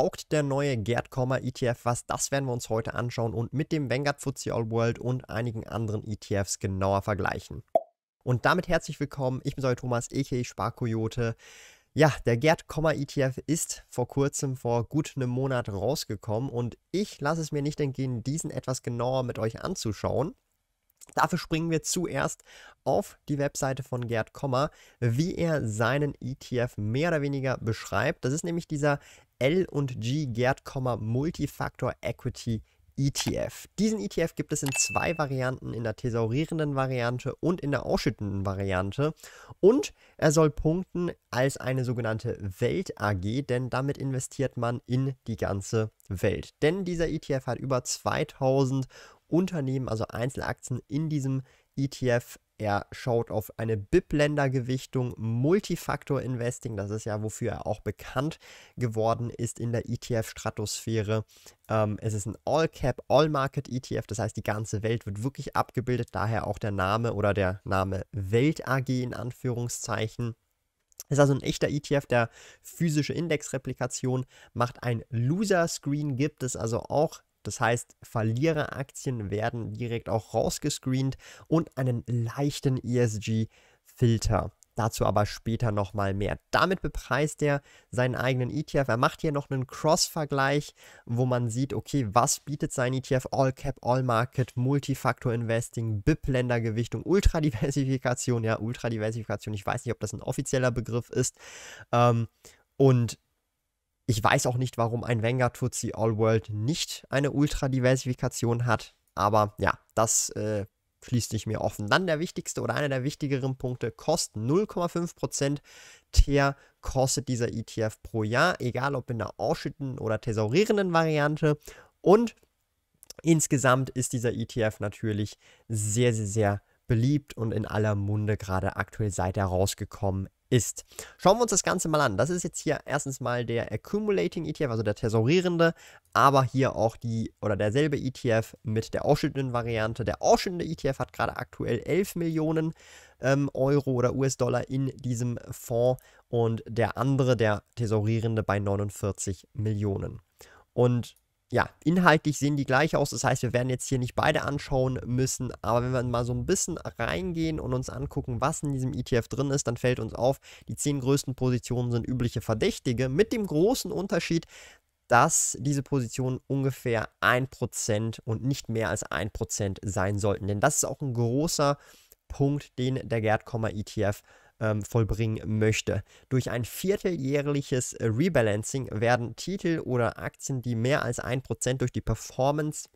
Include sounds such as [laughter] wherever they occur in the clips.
taugt der neue Gerd Kommer ETF was? Das werden wir uns heute anschauen und mit dem Vanguard FTSE All World und einigen anderen ETFs genauer vergleichen. Und damit herzlich willkommen. Ich bin Säule Thomas, a.k.a. Sparkoyote. Ja, der Gerd Kommer ETF ist vor kurzem, vor gut einem Monat rausgekommen und ich lasse es mir nicht entgehen, diesen etwas genauer mit euch anzuschauen. Dafür springen wir zuerst auf die Webseite von Gerd Kommer, wie er seinen ETF mehr oder weniger beschreibt. Das ist nämlich dieser LG und G Gerd, Multifactor Equity ETF. Diesen ETF gibt es in zwei Varianten, in der thesaurierenden Variante und in der ausschüttenden Variante. Und er soll punkten als eine sogenannte Welt AG, denn damit investiert man in die ganze Welt. Denn dieser ETF hat über 2000 Unternehmen, also Einzelaktien in diesem ETF. ETF. Er schaut auf eine BIP-Ländergewichtung, Multifaktor Investing, das ist ja wofür er auch bekannt geworden ist in der ETF-Stratosphäre. Ähm, es ist ein All-Cap, All-Market-ETF, das heißt, die ganze Welt wird wirklich abgebildet, daher auch der Name oder der Name Welt AG in Anführungszeichen. Es ist also ein echter ETF, der physische Indexreplikation macht. Ein Loser Screen gibt es also auch das heißt, Verliereraktien werden direkt auch rausgescreent und einen leichten ESG-Filter. Dazu aber später nochmal mehr. Damit bepreist er seinen eigenen ETF. Er macht hier noch einen Cross-Vergleich, wo man sieht, okay, was bietet sein ETF? All Cap, All Market, Multifaktor Investing, BIP-Ländergewichtung, Ultradiversifikation. Ja, Ultradiversifikation, ich weiß nicht, ob das ein offizieller Begriff ist. Ähm, und ich weiß auch nicht, warum ein Vanguard Tutsi All World nicht eine Ultra-Diversifikation hat. Aber ja, das äh, schließt sich mir offen. Dann der wichtigste oder einer der wichtigeren Punkte, kostet 0,5% TER kostet dieser ETF pro Jahr, egal ob in der ausschüttenden oder thesaurierenden Variante. Und insgesamt ist dieser ETF natürlich sehr, sehr, sehr beliebt und in aller Munde gerade aktuell seit er rausgekommen ist. Schauen wir uns das Ganze mal an. Das ist jetzt hier erstens mal der Accumulating ETF, also der tesorierende, aber hier auch die oder derselbe ETF mit der ausschüttenden Variante. Der ausschüttende ETF hat gerade aktuell 11 Millionen ähm, Euro oder US-Dollar in diesem Fonds und der andere, der tesorierende, bei 49 Millionen. Und ja, inhaltlich sehen die gleich aus. Das heißt, wir werden jetzt hier nicht beide anschauen müssen. Aber wenn wir mal so ein bisschen reingehen und uns angucken, was in diesem ETF drin ist, dann fällt uns auf, die zehn größten Positionen sind übliche Verdächtige. Mit dem großen Unterschied, dass diese Positionen ungefähr 1% und nicht mehr als 1% sein sollten. Denn das ist auch ein großer Punkt, den der Gerd Kommer ETF ähm, vollbringen möchte. Durch ein vierteljährliches äh, Rebalancing werden Titel oder Aktien, die mehr als 1% durch die Performance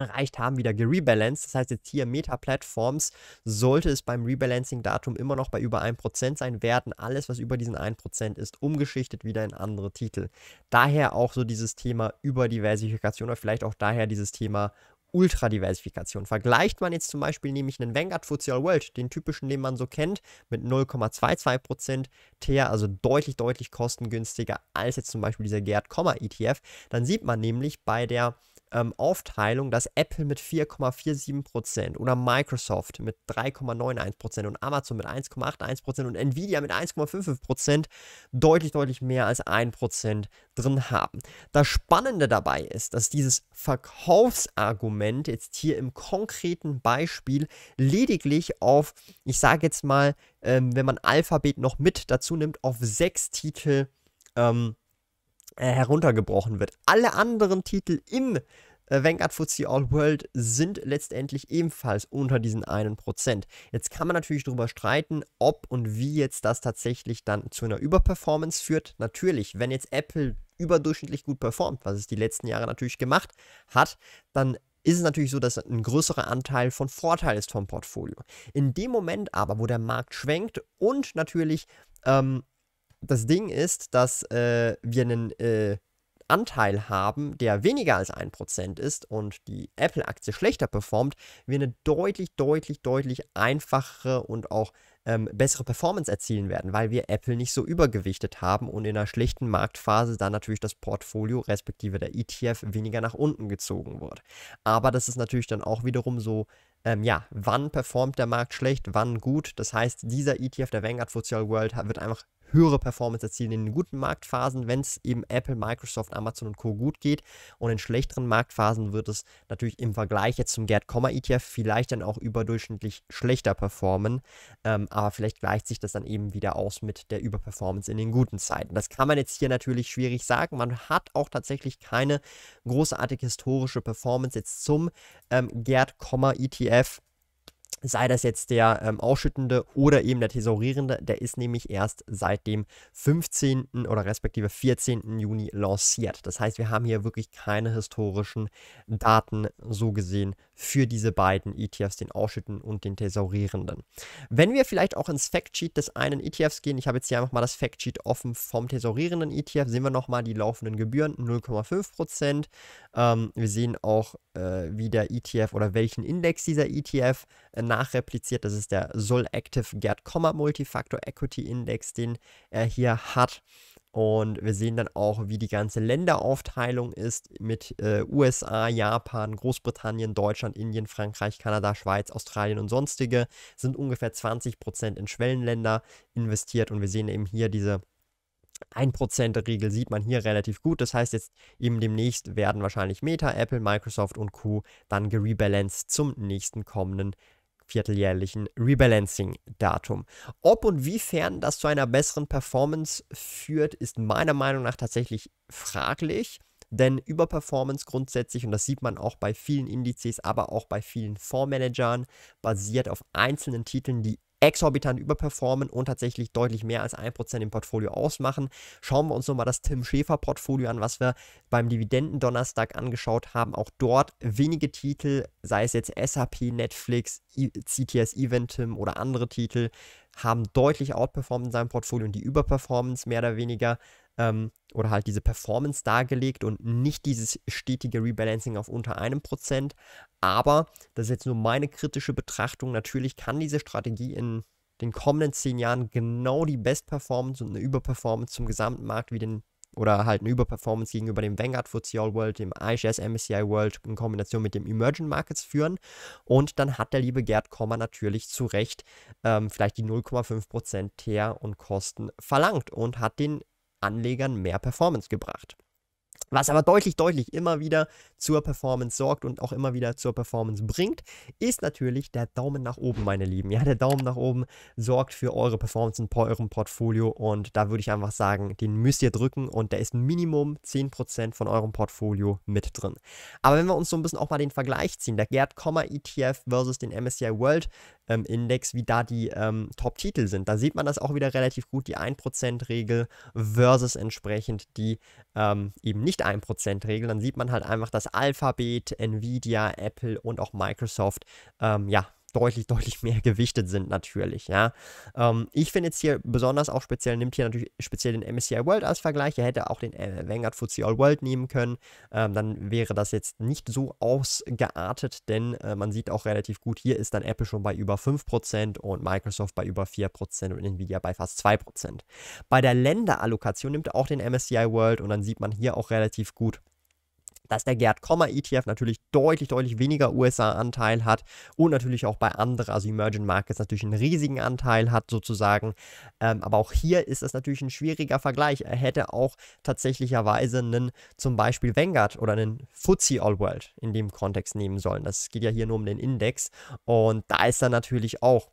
erreicht haben, wieder gerebalanced. Das heißt jetzt hier Meta-Platforms, sollte es beim Rebalancing-Datum immer noch bei über 1% sein, werden alles, was über diesen 1% ist, umgeschichtet wieder in andere Titel. Daher auch so dieses Thema Überdiversifikation oder vielleicht auch daher dieses Thema Ultradiversifikation. Vergleicht man jetzt zum Beispiel nämlich einen Vanguard FTSE All World, den typischen, den man so kennt, mit 0,22% TER, also deutlich, deutlich kostengünstiger als jetzt zum Beispiel dieser Gerd Komma ETF, dann sieht man nämlich bei der ähm, Aufteilung, dass Apple mit 4,47% oder Microsoft mit 3,91% und Amazon mit 1,81% und Nvidia mit 1,55% deutlich, deutlich mehr als 1% drin haben. Das Spannende dabei ist, dass dieses Verkaufsargument jetzt hier im konkreten Beispiel lediglich auf, ich sage jetzt mal, ähm, wenn man Alphabet noch mit dazu nimmt, auf sechs Titel ähm, äh, heruntergebrochen wird. Alle anderen Titel in äh, Vanguard FTSE All World sind letztendlich ebenfalls unter diesen einen Prozent. Jetzt kann man natürlich darüber streiten, ob und wie jetzt das tatsächlich dann zu einer Überperformance führt. Natürlich, wenn jetzt Apple überdurchschnittlich gut performt, was es die letzten Jahre natürlich gemacht hat, dann ist es natürlich so, dass ein größerer Anteil von Vorteil ist vom Portfolio. In dem Moment aber, wo der Markt schwenkt und natürlich ähm, das Ding ist, dass äh, wir einen äh, Anteil haben, der weniger als 1% ist und die Apple-Aktie schlechter performt, wir eine deutlich, deutlich, deutlich einfachere und auch ähm, bessere Performance erzielen werden, weil wir Apple nicht so übergewichtet haben und in einer schlechten Marktphase dann natürlich das Portfolio respektive der ETF weniger nach unten gezogen wird. Aber das ist natürlich dann auch wiederum so, ähm, ja, wann performt der Markt schlecht, wann gut. Das heißt, dieser ETF, der Vanguard FTSE World, wird einfach höhere Performance erzielen. In guten Marktphasen, wenn es eben Apple, Microsoft, Amazon und Co. gut geht und in schlechteren Marktphasen wird es natürlich im Vergleich jetzt zum Gerd Komma ETF vielleicht dann auch überdurchschnittlich schlechter performen, ähm, aber vielleicht gleicht sich das dann eben wieder aus mit der Überperformance in den guten Zeiten. Das kann man jetzt hier natürlich schwierig sagen. Man hat auch tatsächlich keine großartige historische Performance jetzt zum ähm, Gerd Komma ETF sei das jetzt der ähm, ausschüttende oder eben der thesaurierende, der ist nämlich erst seit dem 15. oder respektive 14. Juni lanciert. Das heißt, wir haben hier wirklich keine historischen Daten so gesehen für diese beiden ETFs, den ausschüttenden und den thesaurierenden. Wenn wir vielleicht auch ins Factsheet des einen ETFs gehen, ich habe jetzt hier einfach mal das Factsheet offen vom thesaurierenden ETF, sehen wir nochmal die laufenden Gebühren, 0,5%. Ähm, wir sehen auch, äh, wie der ETF oder welchen Index dieser ETF äh, nachrepliziert. Das ist der Sol Active Gerd Komma Multifactor Equity Index, den er hier hat. Und wir sehen dann auch, wie die ganze Länderaufteilung ist mit äh, USA, Japan, Großbritannien, Deutschland, Indien, Frankreich, Kanada, Schweiz, Australien und sonstige. Sind ungefähr 20% in Schwellenländer investiert. Und wir sehen eben hier diese 1%-Regel sieht man hier relativ gut. Das heißt, jetzt eben demnächst werden wahrscheinlich Meta, Apple, Microsoft und Co. dann gerebalanced zum nächsten kommenden vierteljährlichen Rebalancing-Datum. Ob und wiefern das zu einer besseren Performance führt, ist meiner Meinung nach tatsächlich fraglich. Denn Überperformance grundsätzlich, und das sieht man auch bei vielen Indizes, aber auch bei vielen Fondsmanagern, basiert auf einzelnen Titeln, die exorbitant überperformen und tatsächlich deutlich mehr als 1% im Portfolio ausmachen. Schauen wir uns nochmal das Tim Schäfer-Portfolio an, was wir beim Dividendendonnerstag angeschaut haben. Auch dort wenige Titel, sei es jetzt SAP, Netflix, CTS Eventim oder andere Titel, haben deutlich outperformt in seinem Portfolio und die Überperformance mehr oder weniger ähm, oder halt diese Performance dargelegt und nicht dieses stetige Rebalancing auf unter einem Prozent. Aber das ist jetzt nur meine kritische Betrachtung. Natürlich kann diese Strategie in den kommenden zehn Jahren genau die Best-Performance und eine Überperformance zum gesamten Markt wie den oder halt eine Überperformance gegenüber dem Vanguard FTSE All World, dem IHS MSCI World in Kombination mit dem Emerging Markets führen. Und dann hat der liebe Gerd Kommer natürlich zu Recht ähm, vielleicht die 0,5% TER und Kosten verlangt und hat den Anlegern mehr Performance gebracht. Was aber deutlich, deutlich immer wieder zur Performance sorgt und auch immer wieder zur Performance bringt, ist natürlich der Daumen nach oben, meine Lieben. Ja, der Daumen nach oben sorgt für eure Performance in eurem Portfolio und da würde ich einfach sagen, den müsst ihr drücken und der ist Minimum 10% von eurem Portfolio mit drin. Aber wenn wir uns so ein bisschen auch mal den Vergleich ziehen, der Gerd Kommer ETF versus den MSCI World ähm, Index, wie da die ähm, Top-Titel sind. Da sieht man das auch wieder relativ gut, die 1%-Regel versus entsprechend die ähm, eben nicht 1%-Regel. Dann sieht man halt einfach, dass Alphabet, Nvidia, Apple und auch Microsoft ähm, ja deutlich, deutlich [laughs] mehr gewichtet sind natürlich, ja. Ähm, ich finde jetzt hier besonders auch speziell, nimmt hier natürlich speziell den MSCI World als Vergleich, er hätte auch den äh, Vanguard FTSE All World nehmen können, ähm, dann wäre das jetzt nicht so ausgeartet, denn äh, man sieht auch relativ gut, hier ist dann Apple schon bei über 5% und Microsoft bei über 4% und Nvidia bei fast 2%. Bei der Länderallokation nimmt er auch den MSCI World und dann sieht man hier auch relativ gut, dass der Gerd Komma ETF natürlich deutlich, deutlich weniger USA-Anteil hat und natürlich auch bei anderen, also Emerging Markets natürlich einen riesigen Anteil hat sozusagen. Ähm, aber auch hier ist das natürlich ein schwieriger Vergleich. Er hätte auch tatsächlicherweise einen zum Beispiel Vanguard oder einen FTSE All World in dem Kontext nehmen sollen. Das geht ja hier nur um den Index und da ist er natürlich auch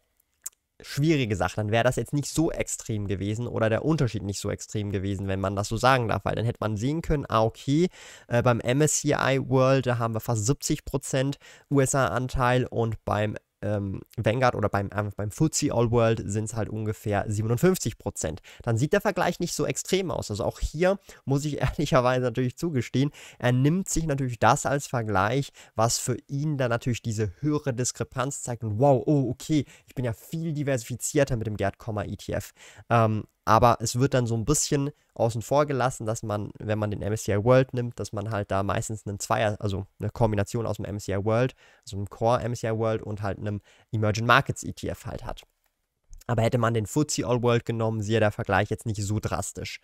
schwierige Sache. Dann wäre das jetzt nicht so extrem gewesen oder der Unterschied nicht so extrem gewesen, wenn man das so sagen darf, weil dann hätte man sehen können, ah, okay, äh, beim MSCI World, da haben wir fast 70% USA-Anteil und beim ähm, Vanguard oder beim, äh, beim FTSE All World sind es halt ungefähr 57 Prozent. Dann sieht der Vergleich nicht so extrem aus. Also auch hier muss ich [laughs] ehrlicherweise natürlich zugestehen, er nimmt sich natürlich das als Vergleich, was für ihn dann natürlich diese höhere Diskrepanz zeigt und wow, oh, okay, ich bin ja viel diversifizierter mit dem Gerd Kommer ETF. Ähm, aber es wird dann so ein bisschen außen vor gelassen, dass man, wenn man den MSCI World nimmt, dass man halt da meistens einen Zweier, also eine Kombination aus dem MSCI World, also einem Core MSCI World und halt einem Emerging Markets ETF halt hat. Aber hätte man den FTSE All World genommen, sieht der Vergleich jetzt nicht so drastisch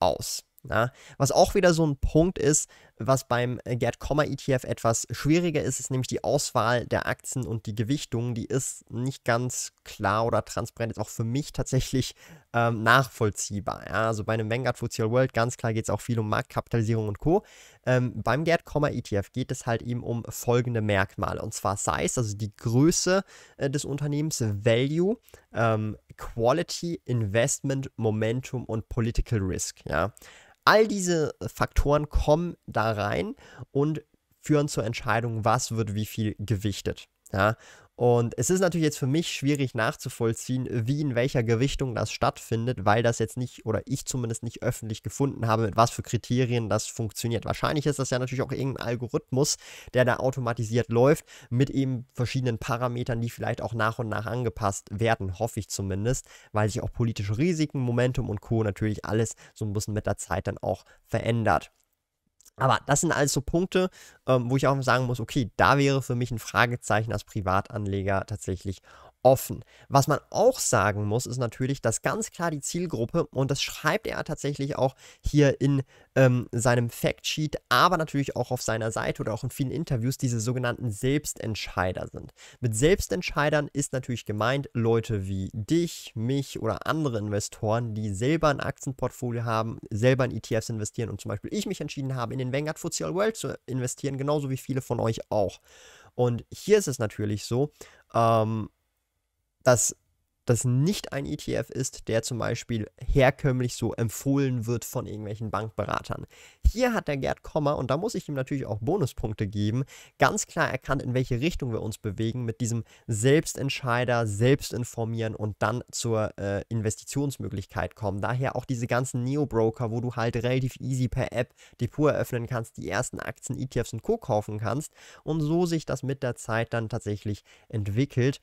aus. Na? Was auch wieder so ein Punkt ist, was beim äh, Gerd Kommer ETF etwas schwieriger ist, ist nämlich die Auswahl der Aktien und die Gewichtung. Die ist nicht ganz klar oder transparent, ist auch für mich tatsächlich ähm, nachvollziehbar. Ja? Also bei einem Vanguard FTSE World ganz klar geht es auch viel um Marktkapitalisierung und Co. Ähm, beim Gerd Kommer ETF geht es halt eben um folgende Merkmale und zwar Size, also die Größe äh, des Unternehmens, Value, ähm, Quality, Investment, Momentum und Political Risk. Ja. All diese äh, Faktoren kommen da rein und führen zur Entscheidung, was wird wie viel gewichtet. Ja, und es ist natürlich jetzt für mich schwierig nachzuvollziehen, wie in welcher Gewichtung das stattfindet, weil das jetzt nicht, oder ich zumindest nicht öffentlich gefunden habe, mit was für Kriterien das funktioniert. Wahrscheinlich ist das ja natürlich auch irgendein Algorithmus, der da automatisiert läuft, mit eben verschiedenen Parametern, die vielleicht auch nach und nach angepasst werden, hoffe ich zumindest, weil sich auch politische Risiken, Momentum und Co. natürlich alles so ein bisschen mit der Zeit dann auch verändert. Aber das sind alles so Punkte, ähm, wo ich auch sagen muss, okay, da wäre für mich ein Fragezeichen als Privatanleger tatsächlich offen. Was man auch sagen muss, ist natürlich, dass ganz klar die Zielgruppe, und das schreibt er tatsächlich auch hier in ähm, seinem Factsheet, aber natürlich auch auf seiner Seite oder auch in vielen Interviews, diese sogenannten Selbstentscheider sind. Mit Selbstentscheidern ist natürlich gemeint Leute wie dich, mich oder andere Investoren, die selber ein Aktienportfolio haben, selber in ETFs investieren und zum Beispiel ich mich entschieden habe, in den Vanguard FTSE All World zu investieren, genauso wie viele von euch auch. Und hier ist es natürlich so, ähm, dass das nicht ein ETF ist, der zum Beispiel herkömmlich so empfohlen wird von irgendwelchen Bankberatern. Hier hat der Gerd Kommer, und da muss ich ihm natürlich auch Bonuspunkte geben, ganz klar erkannt, in welche Richtung wir uns bewegen mit diesem Selbstentscheider, Selbstinformieren und dann zur äh, Investitionsmöglichkeit kommen. Daher auch diese ganzen Neo-Broker, wo du halt relativ easy per App Depot eröffnen kannst, die ersten Aktien, ETFs und Co. kaufen kannst und so sich das mit der Zeit dann tatsächlich entwickelt.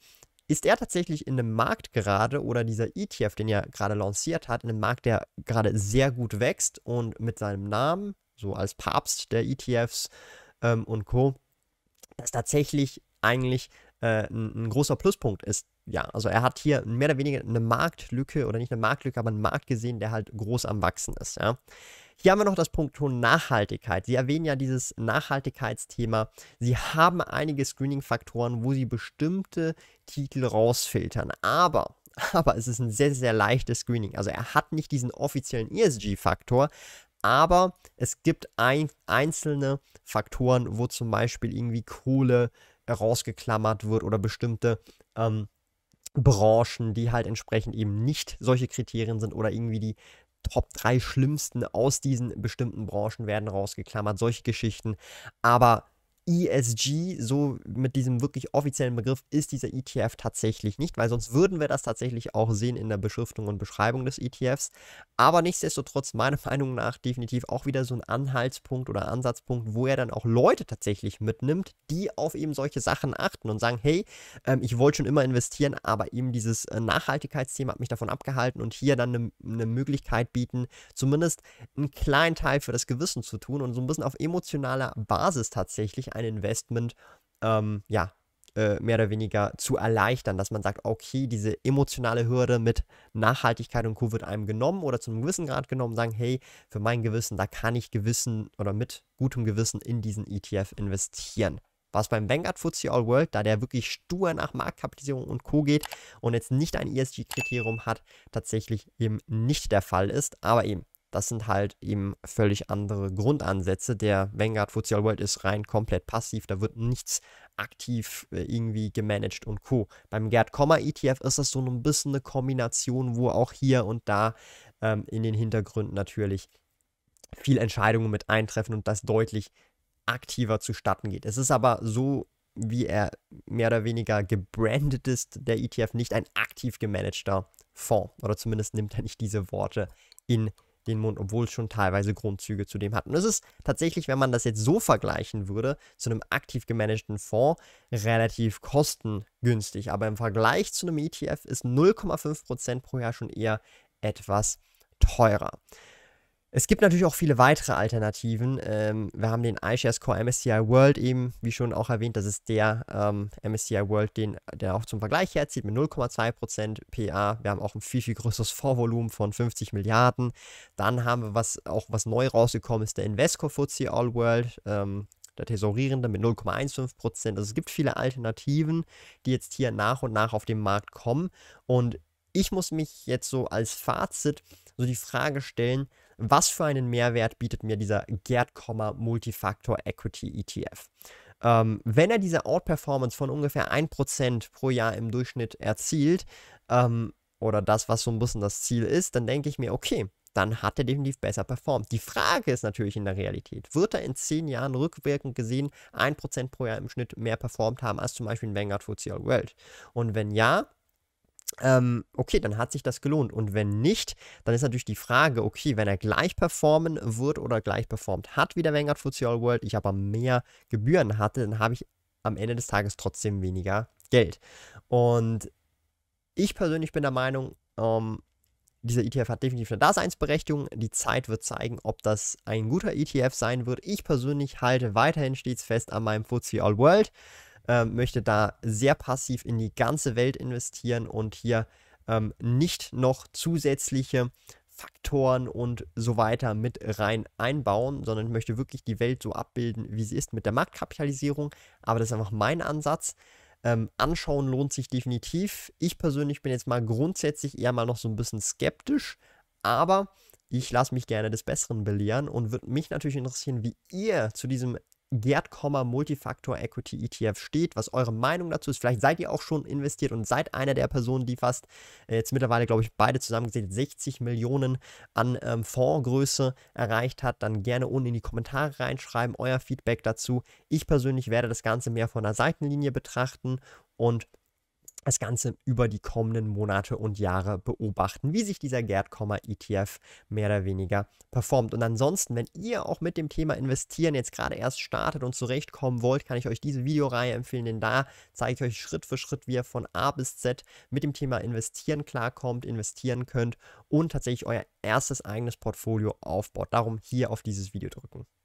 Ist er tatsächlich in einem Markt gerade oder dieser ETF, den er gerade lanciert hat, in einem Markt, der gerade sehr gut wächst und mit seinem Namen, so als Papst der ETFs ähm, und Co., das tatsächlich eigentlich äh, ein, ein großer Pluspunkt ist. Ja, also er hat hier mehr oder weniger eine Marktlücke oder nicht eine Marktlücke, aber einen Markt gesehen, der halt groß am Wachsen ist. Ja. Hier haben wir noch das Punkt Nachhaltigkeit. Sie erwähnen ja dieses Nachhaltigkeitsthema. Sie haben einige Screening-Faktoren, wo Sie bestimmte Titel rausfiltern. Aber [laughs] aber es ist ein sehr, sehr leichtes Screening. Also er hat nicht diesen offiziellen ESG-Faktor, aber es gibt ein, einzelne Faktoren, wo zum Beispiel irgendwie Kohle rausgeklammert wird oder bestimmte ähm, Branchen, die halt entsprechend eben nicht solche Kriterien sind oder irgendwie die Top 3 schlimmsten aus diesen bestimmten Branchen werden rausgeklammert, solche Geschichten. Aber ESG, so mit diesem wirklich offiziellen Begriff, ist dieser ETF tatsächlich nicht, weil sonst würden wir das tatsächlich auch sehen in der Beschriftung und Beschreibung des ETFs. Aber nichtsdestotrotz, meiner [laughs] Meinung nach, definitiv auch wieder so ein Anhaltspunkt oder Ansatzpunkt, wo er dann auch Leute tatsächlich mitnimmt, die auf eben solche Sachen achten und sagen, hey, ähm, ich wollte schon immer investieren, aber eben dieses äh, Nachhaltigkeitsthema hat mich davon abgehalten und hier dann eine ne Möglichkeit bieten, zumindest einen kleinen Teil für das Gewissen zu tun und so ein bisschen auf emotionaler Basis tatsächlich ein ein Investment ähm, ja, äh, mehr oder weniger zu erleichtern, dass man sagt, okay, diese emotionale Hürde mit Nachhaltigkeit und Co. wird einem genommen oder zu einem gewissen Grad genommen, sagen, hey, für mein Gewissen, da kann ich Gewissen oder mit gutem Gewissen in diesen ETF investieren was beim Vanguard FTSE All World, da der wirklich stur nach Marktkapitalisierung und Co. geht und jetzt nicht ein ESG-Kriterium hat, tatsächlich eben nicht der Fall ist. Aber eben, das sind halt eben völlig andere Grundansätze. Der Vanguard Futsal World ist rein komplett passiv. Da wird nichts aktiv äh, irgendwie gemanagt und Co. Beim Gerd Komma ETF ist das so ein bisschen eine Kombination, wo auch hier und da ähm, in den Hintergründen natürlich viel Entscheidungen mit eintreffen und das deutlich aktiver zustatten geht. Es ist aber so, wie er mehr oder weniger gebrandet ist, der ETF nicht ein aktiv gemanagter Fonds. Oder zumindest nimmt er nicht diese Worte in den Mund, obwohl es schon teilweise Grundzüge zu dem hat. Und es ist tatsächlich, wenn man das jetzt so vergleichen würde, zu einem aktiv gemanagten Fonds relativ kostengünstig. Aber im Vergleich zu einem ETF ist 0,5% pro Jahr schon eher etwas teurer. Es gibt natürlich auch viele weitere Alternativen. Ähm, wir haben den iShares Core MSCI World eben, wie schon auch erwähnt, das ist der ähm, MSCI World, den, der auch zum Vergleich herzieht mit 0,2% PA. Wir haben auch ein viel, viel größeres Vorvolumen von 50 Milliarden. Dann haben wir was, auch was neu rausgekommen ist, der Invesco FTSE All World. Ähm, der Tesorierende mit 0,15%. Also es gibt viele Alternativen, die jetzt hier nach und nach auf den Markt kommen. Und ich muss mich jetzt so als Fazit so die Frage stellen, was für einen Mehrwert bietet mir dieser Gerd Komma Multifaktor Equity ETF? Ähm, wenn er diese Outperformance von ungefähr 1% pro Jahr im Durchschnitt erzielt, ähm, oder das, was so ein bisschen das Ziel ist, dann denke ich mir, okay, dann hat er definitiv besser performt. Die Frage ist natürlich in der Realität, wird er in 10 Jahren rückwirkend gesehen 1% pro Jahr im Schnitt mehr performt haben als zum Beispiel in Vanguard FTSE All World? Und wenn ja, ähm, okay, dann hat sich das gelohnt. Und wenn nicht, dann ist natürlich die Frage, okay, wenn er gleich performen wird oder gleich performt hat wie der Vanguard FTSE All World, ich aber mehr Gebühren hatte, dann habe ich am Ende des Tages trotzdem weniger Geld. Und ich persönlich bin der Meinung, ähm, dieser ETF hat definitiv eine Daseinsberechtigung. Die Zeit wird zeigen, ob das ein guter ETF sein wird. Ich persönlich halte weiterhin stets fest an meinem FTSE All World ähm, möchte da sehr passiv in die ganze Welt investieren und hier ähm, nicht noch zusätzliche Faktoren und so weiter mit rein einbauen, sondern möchte wirklich die Welt so abbilden, wie sie ist mit der Marktkapitalisierung. Aber das ist einfach mein Ansatz. Ähm, anschauen lohnt sich definitiv. Ich persönlich bin jetzt mal grundsätzlich eher mal noch so ein bisschen skeptisch, aber ich lasse mich gerne des Besseren belehren und würde mich natürlich interessieren, wie ihr zu diesem Gerd Kommer Multifaktor Equity ETF steht, was eure Meinung dazu ist. Vielleicht seid ihr auch schon investiert und seid einer der Personen, die fast äh, jetzt mittlerweile, glaube ich, beide zusammengesehen 60 Millionen an ähm, Fondsgröße erreicht hat. Dann gerne unten in die Kommentare reinschreiben, euer Feedback dazu. Ich persönlich werde das Ganze mehr von der Seitenlinie betrachten und das Ganze über die kommenden Monate und Jahre beobachten, wie sich dieser Gerd Kommer ETF mehr oder weniger performt. Und ansonsten, wenn ihr auch mit dem Thema Investieren jetzt gerade erst startet und zurechtkommen wollt, kann ich euch diese Videoreihe empfehlen, denn da zeige ich euch Schritt für Schritt, wie ihr von A bis Z mit dem Thema Investieren klarkommt, investieren könnt und tatsächlich euer erstes eigenes Portfolio aufbaut. Darum hier auf dieses Video drücken.